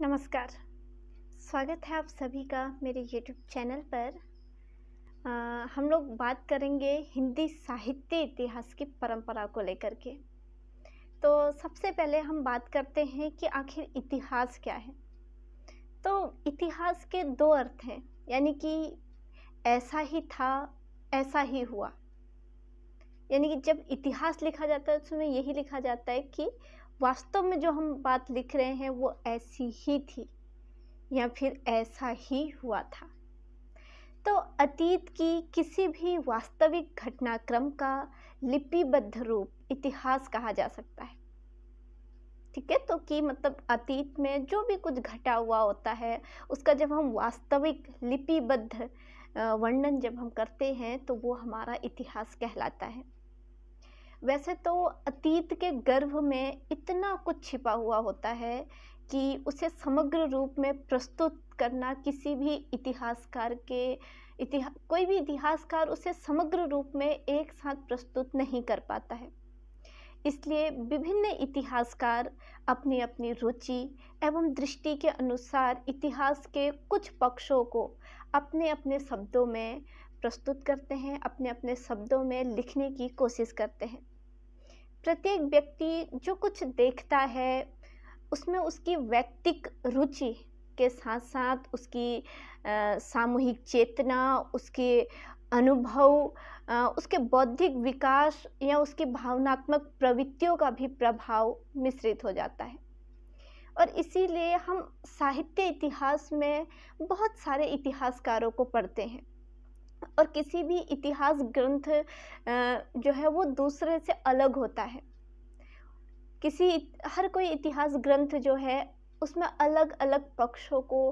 नमस्कार स्वागत है आप सभी का मेरे यूट्यूब चैनल पर आ, हम लोग बात करेंगे हिंदी साहित्य इतिहास की परंपरा को लेकर के तो सबसे पहले हम बात करते हैं कि आखिर इतिहास क्या है तो इतिहास के दो अर्थ हैं यानी कि ऐसा ही था ऐसा ही हुआ यानी कि जब इतिहास लिखा जाता है तो उसमें यही लिखा जाता है कि वास्तव में जो हम बात लिख रहे हैं वो ऐसी ही थी या फिर ऐसा ही हुआ था तो अतीत की किसी भी वास्तविक घटनाक्रम का लिपिबद्ध रूप इतिहास कहा जा सकता है ठीक है तो कि मतलब अतीत में जो भी कुछ घटा हुआ होता है उसका जब हम वास्तविक लिपिबद्ध वर्णन जब हम करते हैं तो वो हमारा इतिहास कहलाता है वैसे तो अतीत के गर्भ में इतना कुछ छिपा हुआ होता है कि उसे समग्र रूप में प्रस्तुत करना किसी भी इतिहासकार के इतिहा कोई भी इतिहासकार उसे समग्र रूप में एक साथ प्रस्तुत नहीं कर पाता है इसलिए विभिन्न इतिहासकार अपनी अपनी रुचि एवं दृष्टि के अनुसार इतिहास के कुछ पक्षों को अपने अपने शब्दों में प्रस्तुत करते हैं अपने अपने शब्दों में लिखने की कोशिश करते हैं प्रत्येक व्यक्ति जो कुछ देखता है उसमें उसकी व्यक्तिक रुचि के साथ साथ उसकी सामूहिक चेतना उसके अनुभव उसके बौद्धिक विकास या उसकी भावनात्मक प्रवृत्तियों का भी प्रभाव मिश्रित हो जाता है और इसीलिए हम साहित्य इतिहास में बहुत सारे इतिहासकारों को पढ़ते हैं और किसी भी इतिहास ग्रंथ जो है वो दूसरे से अलग होता है किसी हर कोई इतिहास ग्रंथ जो है उसमें अलग अलग पक्षों को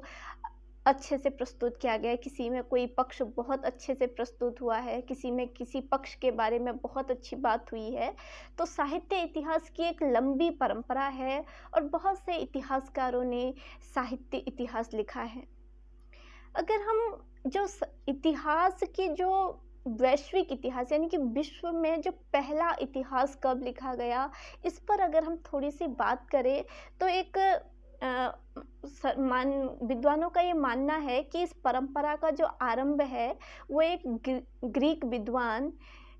अच्छे से प्रस्तुत किया गया है किसी में कोई पक्ष बहुत अच्छे से प्रस्तुत हुआ है किसी में किसी पक्ष के बारे में बहुत अच्छी बात हुई है तो साहित्य इतिहास की एक लंबी परंपरा है और बहुत से इतिहासकारों ने साहित्य इतिहास लिखा है अगर हम जो इतिहास की जो वैश्विक इतिहास यानी कि विश्व में जो पहला इतिहास कब लिखा गया इस पर अगर हम थोड़ी सी बात करें तो एक आ, मान विद्वानों का ये मानना है कि इस परंपरा का जो आरंभ है वो एक ग्रीक विद्वान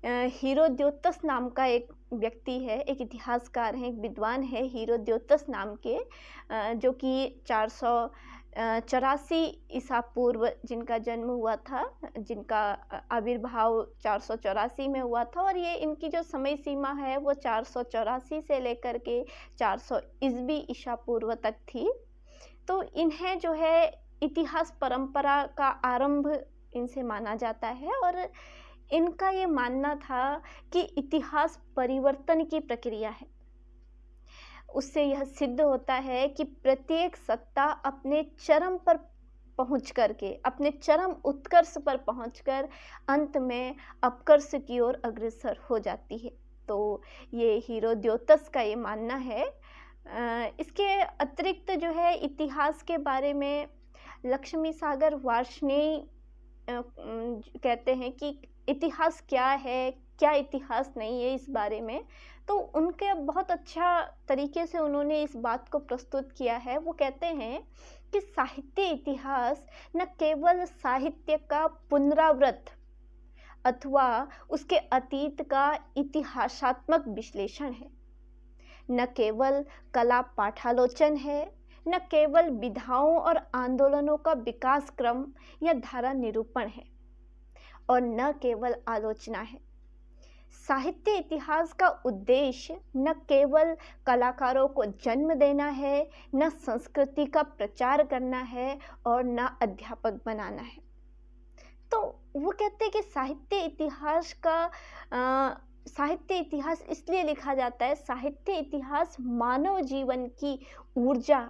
हीरोद्योतस नाम का एक व्यक्ति है एक इतिहासकार हैं एक विद्वान है हीरोद्योतस नाम के जो कि 400 चौरासी ईसा पूर्व जिनका जन्म हुआ था जिनका आविर्भाव चार सौ चौरासी में हुआ था और ये इनकी जो समय सीमा है वो चार सौ चौरासी से लेकर के चार सौ ईस्वी ईसा पूर्व तक थी तो इन्हें जो है इतिहास परंपरा का आरंभ इनसे माना जाता है और इनका ये मानना था कि इतिहास परिवर्तन की प्रक्रिया है उससे यह सिद्ध होता है कि प्रत्येक सत्ता अपने चरम पर पहुँच करके अपने चरम उत्कर्ष पर पहुँच कर अंत में अपकर्ष की ओर अग्रसर हो जाती है तो ये हीरो द्योतस का ये मानना है इसके अतिरिक्त जो है इतिहास के बारे में लक्ष्मी सागर वार्षणेय कहते हैं कि इतिहास क्या है क्या इतिहास नहीं है इस बारे में तो उनके बहुत अच्छा तरीके से उन्होंने इस बात को प्रस्तुत किया है वो कहते हैं कि साहित्य इतिहास न केवल साहित्य का पुनरावृत अथवा उसके अतीत का इतिहासात्मक विश्लेषण है न केवल कला पाठालोचन है न केवल विधाओं और आंदोलनों का विकास क्रम या धारा निरूपण है और न केवल आलोचना है साहित्य इतिहास का उद्देश्य न केवल कलाकारों को जन्म देना है न संस्कृति का प्रचार करना है और न अध्यापक बनाना है तो वो कहते हैं कि साहित्य इतिहास का आ, साहित्य इतिहास इसलिए लिखा जाता है साहित्य इतिहास मानव जीवन की ऊर्जा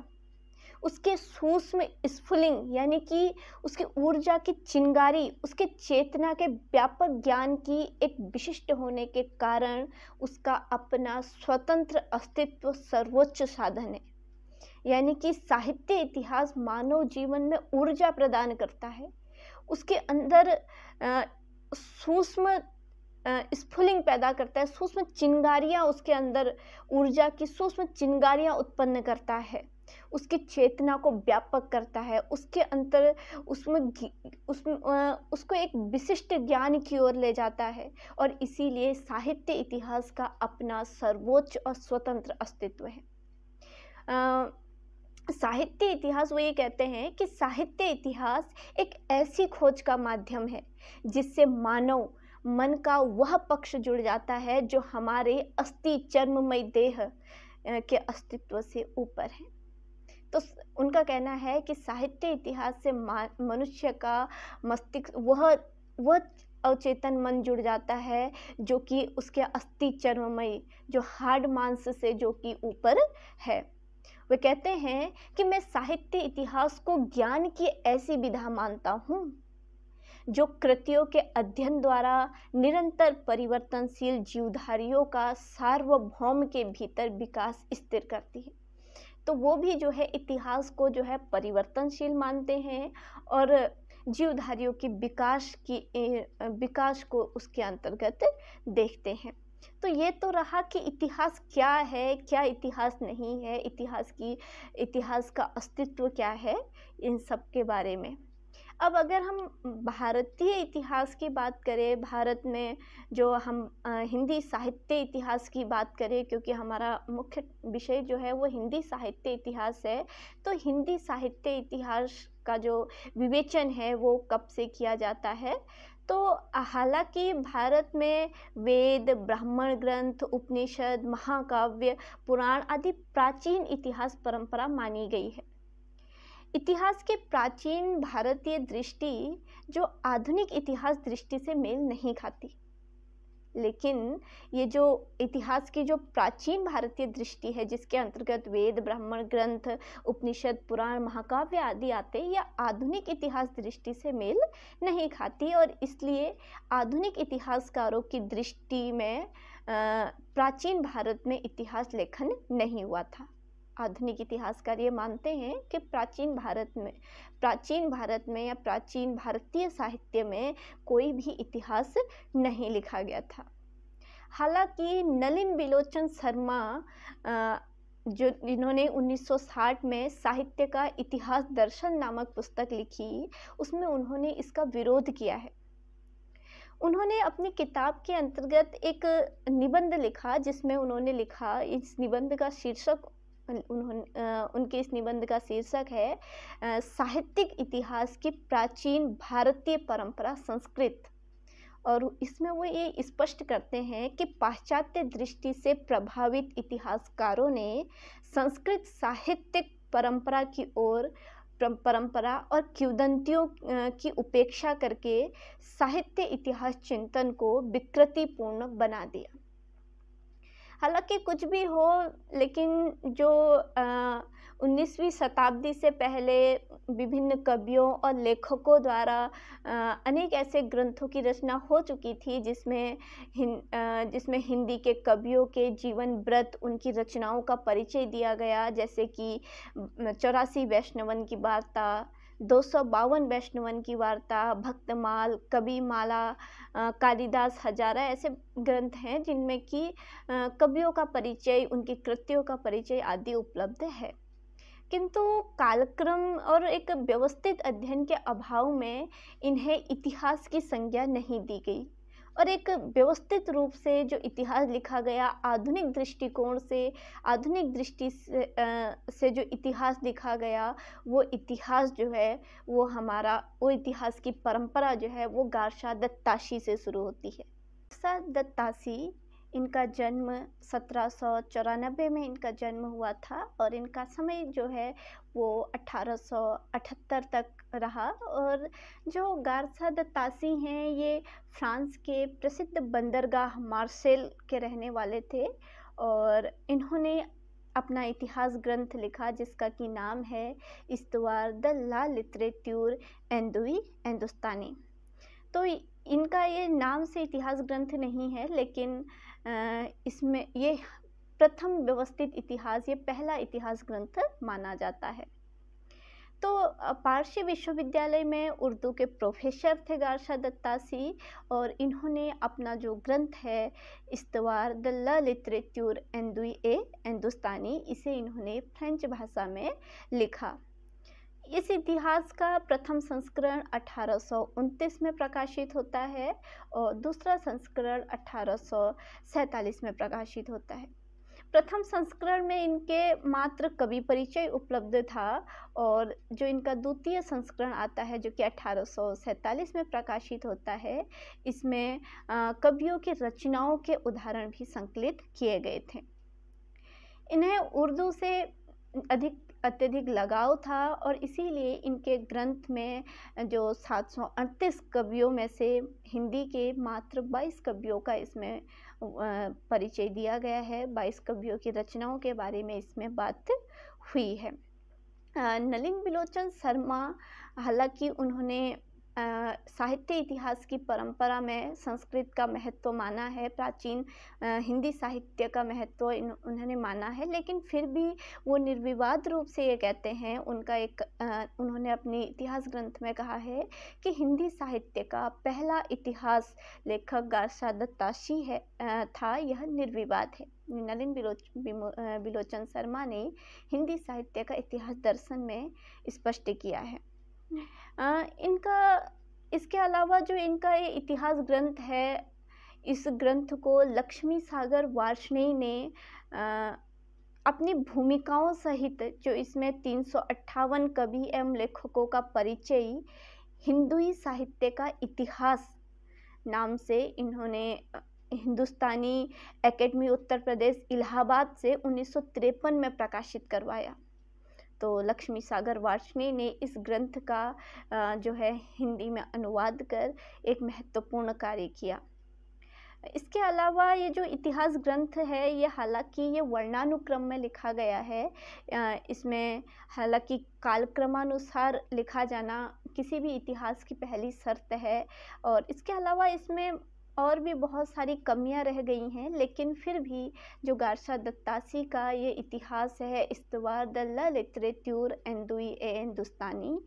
उसके सूक्ष्म स्फुलिंग यानी कि उसकी ऊर्जा की चिंगारी उसके चेतना के व्यापक ज्ञान की एक विशिष्ट होने के कारण उसका अपना स्वतंत्र अस्तित्व सर्वोच्च साधन है यानी कि साहित्य इतिहास मानव जीवन में ऊर्जा प्रदान करता है उसके अंदर सूक्ष्म स्फुलिंग पैदा करता है सूक्ष्म चिंगारियाँ उसके अंदर ऊर्जा की सूक्ष्म चिंगारियाँ उत्पन्न करता है उसकी चेतना को व्यापक करता है उसके अंतर उसमें उसमें उसको एक विशिष्ट ज्ञान की ओर ले जाता है और इसीलिए साहित्य इतिहास का अपना सर्वोच्च और स्वतंत्र अस्तित्व है आ, साहित्य इतिहास वो ये कहते हैं कि साहित्य इतिहास एक ऐसी खोज का माध्यम है जिससे मानव मन का वह पक्ष जुड़ जाता है जो हमारे अस्थि चर्ममय देह के अस्तित्व से ऊपर है तो उनका कहना है कि साहित्य इतिहास से मनुष्य का मस्तिष्क वह वह अवचेतन मन जुड़ जाता है जो कि उसके अस्थि चर्मय जो हार्ड मांस से जो कि ऊपर है वे कहते हैं कि मैं साहित्य इतिहास को ज्ञान की ऐसी विधा मानता हूँ जो कृतियों के अध्ययन द्वारा निरंतर परिवर्तनशील जीवधारियों का सार्वभौम के भीतर विकास स्थिर करती है तो वो भी जो है इतिहास को जो है परिवर्तनशील मानते हैं और जीवधारियों की विकास की विकास को उसके अंतर्गत देखते हैं तो ये तो रहा कि इतिहास क्या है क्या इतिहास नहीं है इतिहास की इतिहास का अस्तित्व क्या है इन सब के बारे में अब अगर हम भारतीय इतिहास की बात करें भारत में जो हम हिंदी साहित्य इतिहास की बात करें क्योंकि हमारा मुख्य विषय जो है वो हिंदी साहित्य इतिहास है तो हिंदी साहित्य इतिहास का जो विवेचन है वो कब से किया जाता है तो हालांकि भारत में वेद ब्राह्मण ग्रंथ उपनिषद महाकाव्य पुराण आदि प्राचीन इतिहास परंपरा मानी गई है इतिहास के प्राचीन भारतीय दृष्टि जो आधुनिक इतिहास दृष्टि से मेल नहीं खाती लेकिन ये जो इतिहास की जो प्राचीन भारतीय दृष्टि है जिसके अंतर्गत वेद ब्राह्मण ग्रंथ उपनिषद पुराण महाकाव्य आदि आते यह आधुनिक इतिहास दृष्टि से मेल नहीं खाती और इसलिए आधुनिक इतिहासकारों की दृष्टि में प्राचीन भारत में इतिहास लेखन नहीं हुआ था आधुनिक इतिहासकार ये मानते हैं कि प्राचीन भारत में प्राचीन भारत में या प्राचीन भारतीय साहित्य में कोई भी इतिहास नहीं लिखा गया था हालांकि नलिन बिलोचन शर्मा जो इन्होंने 1960 में साहित्य का इतिहास दर्शन नामक पुस्तक लिखी उसमें उन्होंने इसका विरोध किया है उन्होंने अपनी किताब के अंतर्गत एक निबंध लिखा जिसमें उन्होंने लिखा इस निबंध का शीर्षक उन्होंने उनके इस निबंध का शीर्षक है साहित्यिक इतिहास की प्राचीन भारतीय परंपरा संस्कृत और इसमें वो ये स्पष्ट करते हैं कि पाश्चात्य दृष्टि से प्रभावित इतिहासकारों ने संस्कृत साहित्यिक परंपरा की ओर परंपरा और किवदंतियों की उपेक्षा करके साहित्य इतिहास चिंतन को विकृतिपूर्ण बना दिया हालांकि कुछ भी हो लेकिन जो उन्नीसवीं शताब्दी से पहले विभिन्न कवियों और लेखकों द्वारा अनेक ऐसे ग्रंथों की रचना हो चुकी थी जिसमें हिं, जिसमें हिंदी के कवियों के जीवन व्रत उनकी रचनाओं का परिचय दिया गया जैसे कि चौरासी वैष्णवन की वार्ता दो सौ बावन वैष्णवन की वार्ता भक्तमाल कविमाला माला कालिदास हजारा ऐसे ग्रंथ हैं जिनमें कि कवियों का परिचय उनकी कृतियों का परिचय आदि उपलब्ध है किंतु कालक्रम और एक व्यवस्थित अध्ययन के अभाव में इन्हें इतिहास की संज्ञा नहीं दी गई और एक व्यवस्थित रूप से जो इतिहास लिखा गया आधुनिक दृष्टिकोण से आधुनिक दृष्टि से, से जो इतिहास लिखा गया वो इतिहास जो है वो हमारा वो इतिहास की परंपरा जो है वो गारशा दत्ताशी से शुरू होती है गारशा दत्ताशी इनका जन्म सत्रह में इनका जन्म हुआ था और इनका समय जो है वो 1878 तक रहा और जो गारसद तासी हैं ये फ्रांस के प्रसिद्ध बंदरगाह मार्सेल के रहने वाले थे और इन्होंने अपना इतिहास ग्रंथ लिखा जिसका कि नाम है इस्तवार द ला लिटरेट्यूर एंदुई हिंदुस्तानी तो इनका ये नाम से इतिहास ग्रंथ नहीं है लेकिन इसमें ये प्रथम व्यवस्थित इतिहास ये पहला इतिहास ग्रंथ माना जाता है तो पारसी विश्वविद्यालय में उर्दू के प्रोफेसर थे गारशा दत्तासी और इन्होंने अपना जो ग्रंथ है इस्तवार द ल लिटरेचर एंदुई ए हिंदुस्तानी इसे इन्होंने फ्रेंच भाषा में लिखा इस इतिहास का प्रथम संस्करण अठारह में प्रकाशित होता है और दूसरा संस्करण अठारह में प्रकाशित होता है प्रथम संस्करण में इनके मात्र कवि परिचय उपलब्ध था और जो इनका द्वितीय संस्करण आता है जो कि अठारह में प्रकाशित होता है इसमें कवियों की रचनाओं के उदाहरण भी संकलित किए गए थे इन्हें उर्दू से अधिक अत्यधिक लगाव था और इसीलिए इनके ग्रंथ में जो सात सौ अड़तीस कवियों में से हिंदी के मात्र बाईस कवियों का इसमें परिचय दिया गया है बाईस कवियों की रचनाओं के बारे में इसमें बात हुई है नलिन बिलोचन शर्मा हालांकि उन्होंने साहित्य इतिहास की परंपरा में संस्कृत का महत्व माना है प्राचीन हिंदी साहित्य का महत्व इन उन्होंने माना है लेकिन फिर भी वो निर्विवाद रूप से ये कहते हैं उनका एक उन्होंने अपने इतिहास ग्रंथ में कहा है कि हिंदी साहित्य का पहला इतिहास लेखक गारसा दत्ताशी है था यह निर्विवाद है नलिन बिलोच बिलोचन शर्मा ने हिंदी साहित्य का इतिहास दर्शन में स्पष्ट किया है इनका इसके अलावा जो इनका ये इतिहास ग्रंथ है इस ग्रंथ को लक्ष्मी सागर वार्ष्णेय ने अपनी भूमिकाओं सहित जो इसमें तीन कवि एवं लेखकों का परिचय हिंदुई साहित्य का इतिहास नाम से इन्होंने हिंदुस्तानी एकेडमी उत्तर प्रदेश इलाहाबाद से उन्नीस में प्रकाशित करवाया तो लक्ष्मी सागर वार्ष्णेय ने इस ग्रंथ का जो है हिंदी में अनुवाद कर एक महत्वपूर्ण कार्य किया इसके अलावा ये जो इतिहास ग्रंथ है ये हालांकि ये वर्णानुक्रम में लिखा गया है इसमें हालांकि कालक्रमानुसार लिखा जाना किसी भी इतिहास की पहली शर्त है और इसके अलावा इसमें और भी बहुत सारी कमियां रह गई हैं लेकिन फिर भी जो गारशा दत्तासी का ये इतिहास है इस्तवार दल्ला लिटरेट्यूर एंदुई ए हिंदुस्तानी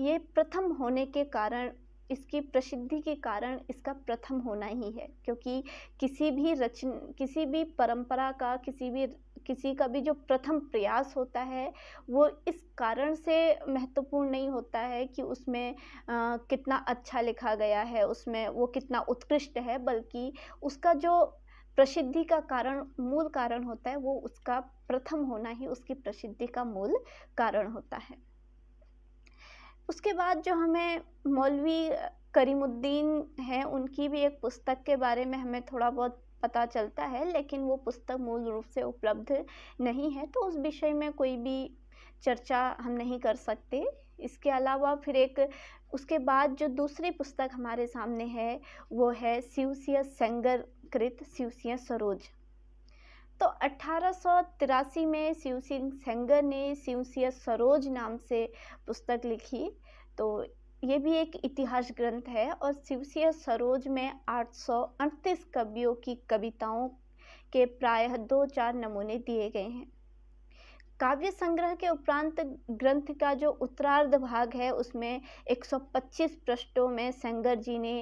ये प्रथम होने के कारण इसकी प्रसिद्धि के कारण इसका प्रथम होना ही है क्योंकि किसी भी रचन किसी भी परंपरा का किसी भी किसी का भी जो प्रथम प्रयास होता है वो इस कारण से महत्वपूर्ण नहीं होता है कि उसमें आ, कितना अच्छा लिखा गया है उसमें वो कितना उत्कृष्ट है बल्कि उसका जो प्रसिद्धि का कारण मूल कारण होता है वो उसका प्रथम होना ही उसकी प्रसिद्धि का मूल कारण होता है उसके बाद जो हमें मौलवी करीमुद्दीन हैं उनकी भी एक पुस्तक के बारे में हमें थोड़ा बहुत पता चलता है लेकिन वो पुस्तक मूल रूप से उपलब्ध नहीं है तो उस विषय में कोई भी चर्चा हम नहीं कर सकते इसके अलावा फिर एक उसके बाद जो दूसरी पुस्तक हमारे सामने है वो है शिवसिया सेंगर कृत शिवसिया सरोज तो अठारह में शिव सिंह सेंगर ने शिवसिया सरोज नाम से पुस्तक लिखी तो ये भी एक इतिहास ग्रंथ है और शिवसिया सरोज में आठ कवियों की कविताओं के प्रायः दो चार नमूने दिए गए हैं काव्य संग्रह के उपरांत ग्रंथ का जो उत्तरार्ध भाग है उसमें 125 पृष्ठों में सेंगर जी ने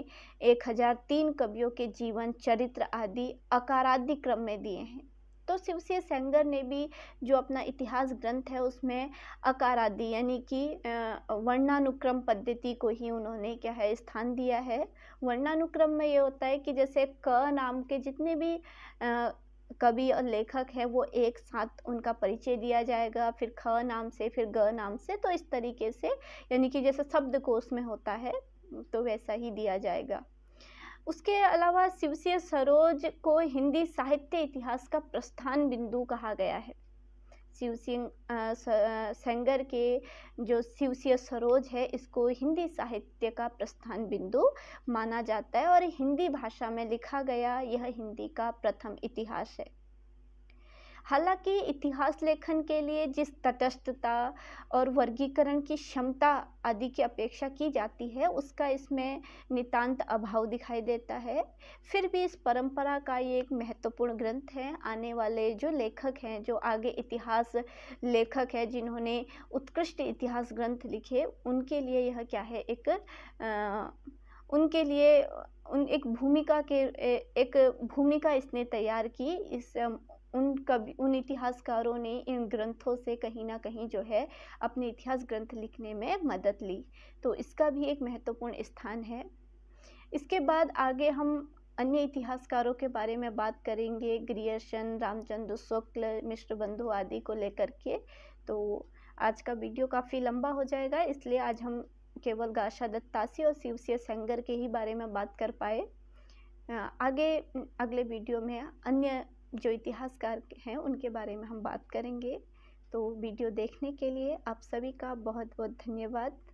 1003 कवियों के जीवन चरित्र आदि अकारादि क्रम में दिए हैं तो शिवशेष सेंगर ने भी जो अपना इतिहास ग्रंथ है उसमें अकारादि यानी कि वर्णानुक्रम पद्धति को ही उन्होंने क्या है स्थान दिया है वर्णानुक्रम में ये होता है कि जैसे क नाम के जितने भी कवि और लेखक हैं वो एक साथ उनका परिचय दिया जाएगा फिर ख नाम से फिर ग नाम से तो इस तरीके से यानी कि जैसे शब्दकोश में होता है तो वैसा ही दिया जाएगा उसके अलावा शिवसिया सरोज को हिंदी साहित्य इतिहास का प्रस्थान बिंदु कहा गया है शिव सिंह सेंगर के जो शिवसिया सरोज है इसको हिंदी साहित्य का प्रस्थान बिंदु माना जाता है और हिंदी भाषा में लिखा गया यह हिंदी का प्रथम इतिहास है हालांकि इतिहास लेखन के लिए जिस तटस्थता और वर्गीकरण की क्षमता आदि की अपेक्षा की जाती है उसका इसमें नितांत अभाव दिखाई देता है फिर भी इस परंपरा का ये एक महत्वपूर्ण ग्रंथ है आने वाले जो लेखक हैं जो आगे इतिहास लेखक हैं जिन्होंने उत्कृष्ट इतिहास ग्रंथ लिखे उनके लिए यह क्या है एक आ, उनके लिए उन एक भूमिका के एक भूमिका इसने तैयार की इस उन कवि उन इतिहासकारों ने इन ग्रंथों से कहीं ना कहीं जो है अपने इतिहास ग्रंथ लिखने में मदद ली तो इसका भी एक महत्वपूर्ण स्थान है इसके बाद आगे हम अन्य इतिहासकारों के बारे में बात करेंगे ग्रियर्शन रामचंद्र शुक्ल मिश्र बंधु आदि को लेकर के तो आज का वीडियो काफ़ी लंबा हो जाएगा इसलिए आज हम केवल गाशा दत्तासी और शिवसिय सेंगर के ही बारे में बात कर पाए आगे अगले वीडियो में अन्य जो इतिहासकार हैं उनके बारे में हम बात करेंगे तो वीडियो देखने के लिए आप सभी का बहुत बहुत धन्यवाद